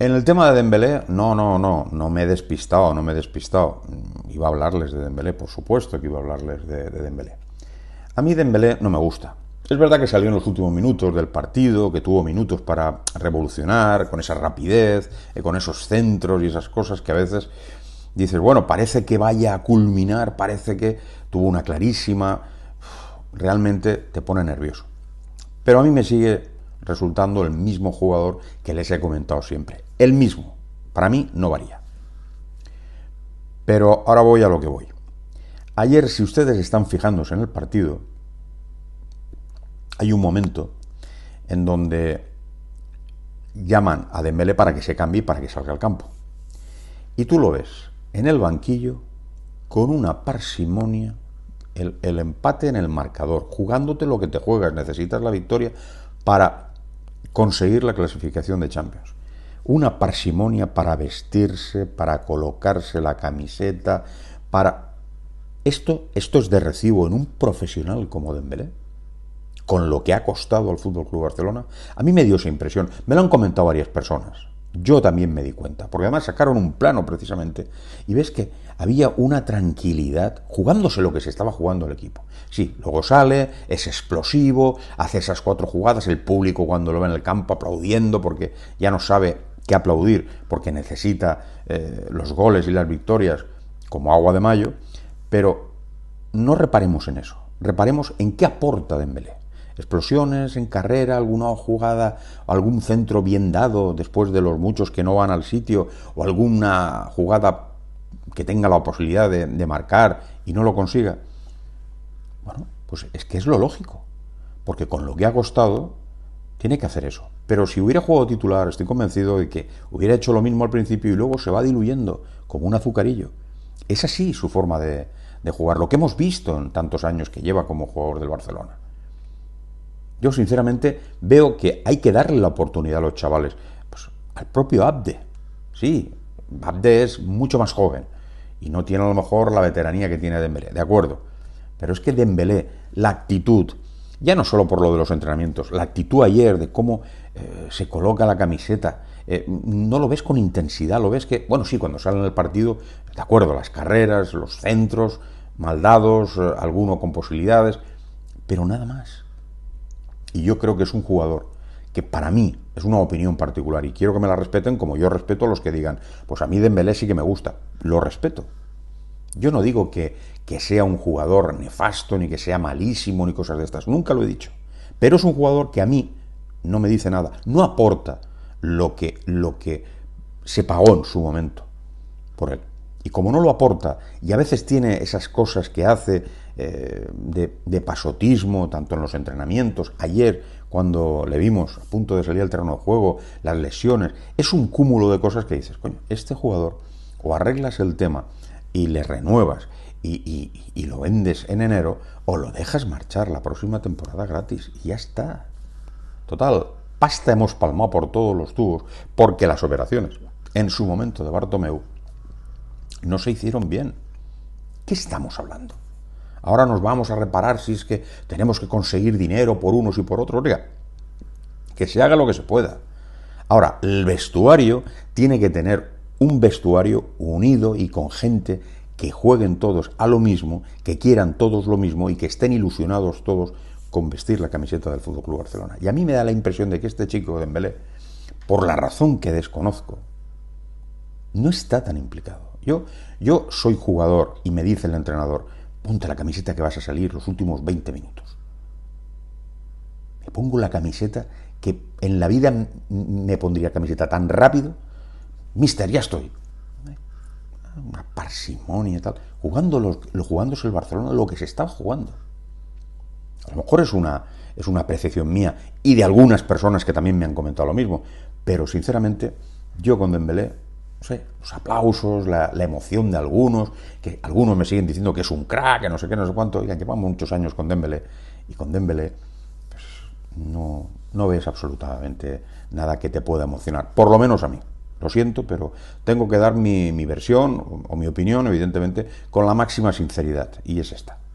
En el tema de Dembélé, no, no, no, no me he despistado, no me he despistado. Mm, iba a hablarles de Dembélé, por supuesto que iba a hablarles de, de Dembélé. A mí Dembélé no me gusta. Es verdad que salió en los últimos minutos del partido, que tuvo minutos para revolucionar, con esa rapidez, con esos centros y esas cosas que a veces dices, bueno, parece que vaya a culminar, parece que tuvo una clarísima, realmente te pone nervioso. Pero a mí me sigue resultando el mismo jugador que les he comentado siempre, el mismo. Para mí no varía. Pero ahora voy a lo que voy. Ayer, si ustedes están fijándose en el partido, hay un momento en donde llaman a Dembélé para que se cambie, para que salga al campo. Y tú lo ves en el banquillo con una parsimonia, el, el empate en el marcador, jugándote lo que te juegas, necesitas la victoria para conseguir la clasificación de Champions una parsimonia para vestirse, para colocarse la camiseta, para... Esto, esto es de recibo en un profesional como Dembélé, con lo que ha costado al Fútbol Club Barcelona. A mí me dio esa impresión, me lo han comentado varias personas. Yo también me di cuenta, porque además sacaron un plano precisamente y ves que había una tranquilidad jugándose lo que se estaba jugando el equipo. Sí, luego sale, es explosivo, hace esas cuatro jugadas, el público cuando lo ve en el campo aplaudiendo porque ya no sabe que aplaudir porque necesita eh, los goles y las victorias como agua de mayo, pero no reparemos en eso, reparemos en qué aporta Dembélé. Explosiones en carrera, alguna jugada, algún centro bien dado después de los muchos que no van al sitio, o alguna jugada que tenga la posibilidad de marcar y no lo consiga. Bueno, pues es que es lo lógico, porque con lo que ha costado, tiene que hacer eso. Pero si hubiera jugado titular, estoy convencido de que hubiera hecho lo mismo al principio y luego se va diluyendo como un azucarillo. Es así su forma de, jugar, lo que hemos visto en tantos años que lleva como jugador del Barcelona. Yo sinceramente veo que hay que darle la oportunidad a los chavales, pues, al propio Abde. Sí, Abde es mucho más joven y no tiene a lo mejor la veteranía que tiene Dembélé, de acuerdo. Pero es que Dembélé, la actitud, ya no solo por lo de los entrenamientos, la actitud ayer de cómo eh, se coloca la camiseta, eh, no lo ves con intensidad, lo ves que, bueno, sí, cuando salen el partido, de acuerdo, las carreras, los centros, maldados, dados, eh, alguno con posibilidades, pero nada más. Y yo creo que es un jugador que para mí es una opinión particular y quiero que me la respeten como yo respeto a los que digan, pues a mí Dembélé sí que me gusta, lo respeto, yo no digo que, sea un jugador nefasto, ni que sea malísimo, ni cosas de estas, nunca lo he dicho. Pero es un jugador que a mí no me dice nada, no aporta lo que, lo que se pagó en su momento por él. Y como no lo aporta, y a veces tiene esas cosas que hace eh, de, de, pasotismo, tanto en los entrenamientos, ayer cuando le vimos a punto de salir al terreno de juego, las lesiones, es un cúmulo de cosas que dices, coño, este jugador o arreglas el tema y le renuevas y, lo vendes en enero o lo dejas marchar la próxima temporada gratis y ya está. Total, pasta hemos palmado por todos los tubos porque las operaciones en su momento de Bartomeu no se hicieron bien. ¿Qué estamos hablando? Ahora nos vamos a reparar si es que tenemos que conseguir dinero por unos y por otros. que se haga lo que se pueda. Ahora, el vestuario tiene que tener un vestuario unido y con gente que jueguen todos a lo mismo, que quieran todos lo mismo y que estén ilusionados todos con vestir la camiseta del Fútbol Club Barcelona. Y a mí me da la impresión de que este chico de Dembélé, por la razón que desconozco, no está tan implicado. Yo, yo soy jugador y me dice el entrenador, ponte la camiseta que vas a salir los últimos 20 minutos. Me pongo la camiseta que en la vida me pondría camiseta tan rápido Mister, ya estoy. Una parsimonia y tal. Jugando los, lo, jugándose el Barcelona lo que se estaba jugando. A lo mejor es una, es una apreciación mía y de algunas personas que también me han comentado lo mismo. Pero sinceramente, yo con Dembélé, no sé, los aplausos, la, emoción de algunos, que algunos me siguen diciendo que es un crack, que no sé qué, no sé cuánto. que llevamos muchos años con Dembélé y con Dembélé pues, no, no ves absolutamente nada que te pueda emocionar, por lo menos a mí. Lo siento, pero tengo que dar mi, versión o mi opinión, evidentemente, con la máxima sinceridad, y es esta.